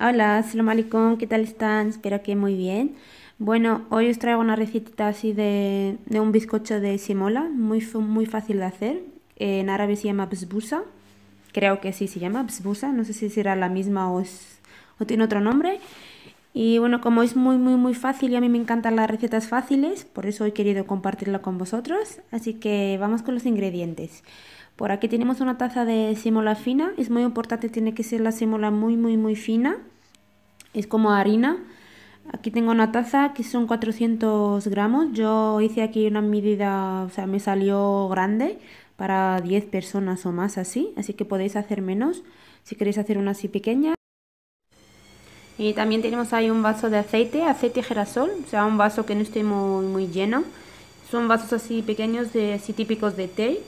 Hola, Assalamu ¿qué tal están? Espero que muy bien. Bueno, hoy os traigo una recetita así de, un bizcocho de semola, muy, muy fácil de hacer. Eh, en árabe se llama bzbusa, creo que sí se llama bzbusa, no sé si será la misma o, o tiene otro nombre. Y bueno, como es muy, muy, muy fácil y a mí me encantan las recetas fáciles, por eso he querido compartirla con vosotros. Así que vamos con los ingredientes. Por aquí tenemos una taza de sémola fina. Es muy importante, tiene que ser la sémola muy, muy, muy fina. Es como harina. Aquí tengo una taza que son 400 gramos. Yo hice aquí una medida, o sea, me salió grande para 10 personas o más así. Así que podéis hacer menos si queréis hacer una así pequeña. Y también tenemos ahí un vaso de aceite, aceite girasol, o sea, un vaso que no esté muy, lleno. Son vasos así pequeños, así típicos de té.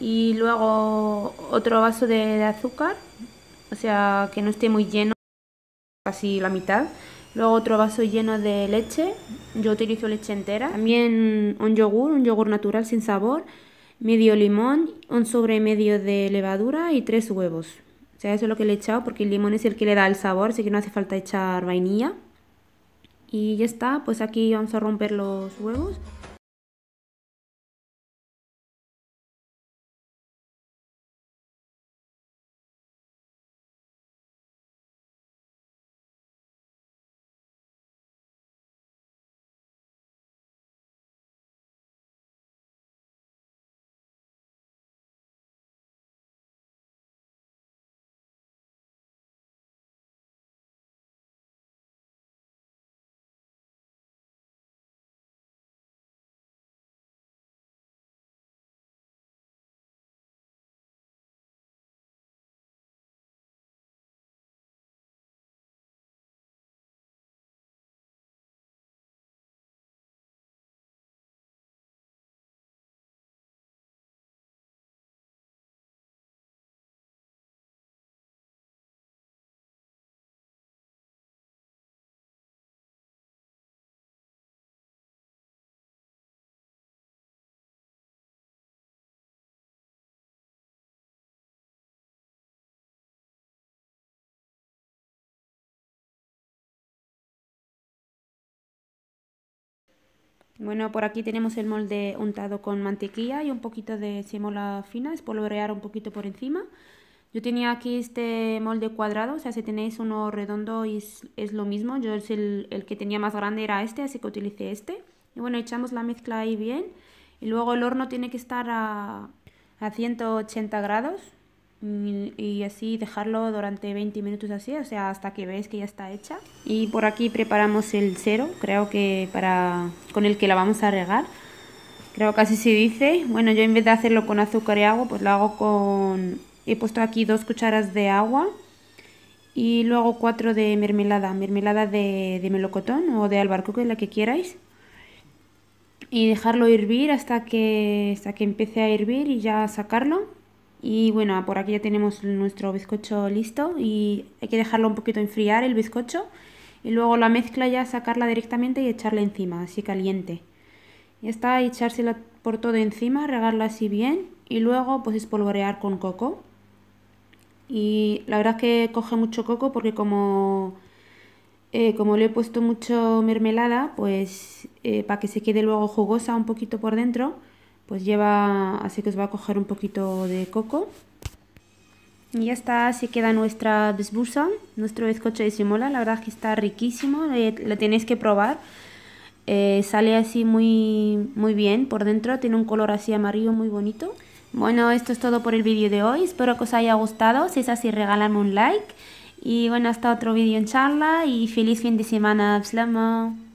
Y luego otro vaso de, de azúcar, o sea, que no esté muy lleno, casi la mitad. Luego otro vaso lleno de leche, yo utilizo leche entera. También un yogur, un yogur natural sin sabor, medio limón, un sobre medio de levadura y tres huevos. O sea, eso es lo que le he echado porque el limón es el que le da el sabor, así que no hace falta echar vainilla. Y ya está, pues aquí vamos a romper los huevos. Bueno, por aquí tenemos el molde untado con mantequilla y un poquito de semola fina, espolvorear un poquito por encima. Yo tenía aquí este molde cuadrado, o sea, si tenéis uno redondo es, es lo mismo. Yo es el, el, que tenía más grande era este, así que utilicé este. Y bueno, echamos la mezcla ahí bien. Y luego el horno tiene que estar a, a 180 grados, Mm, y así dejarlo durante 20 minutos así, o sea, hasta que veis que ya está hecha. Y por aquí preparamos el cero, creo que para con el que la vamos a regar. Creo que así se dice. Bueno, yo en vez de hacerlo con azúcar y agua, pues lo hago con... He puesto aquí dos cucharas de agua y luego cuatro de mermelada, mermelada de, melocotón o de albaricoque la que queráis. Y dejarlo hervir hasta que, hasta que empiece a hervir y ya sacarlo y bueno, por aquí ya tenemos nuestro bizcocho listo y hay que dejarlo un poquito enfriar el bizcocho y luego la mezcla ya sacarla directamente y echarla encima, así caliente. Ya está, echársela por todo encima, regarla así bien y luego pues espolvorear con coco. Y la verdad es que coge mucho coco porque como, eh, como le he puesto mucho mermelada, pues eh, para que se quede luego jugosa un poquito por dentro, pues lleva, así que os va a coger un poquito de coco. Y ya está, así queda nuestra besbusa, nuestro bizcocho de simola. La verdad es que está riquísimo, eh, lo tenéis que probar. Eh, sale así muy, muy bien por dentro, tiene un color así amarillo muy bonito. Bueno, esto es todo por el vídeo de hoy. Espero que os haya gustado. Si es así, regálame un like. Y bueno, hasta otro vídeo en charla y feliz fin de semana. Slama.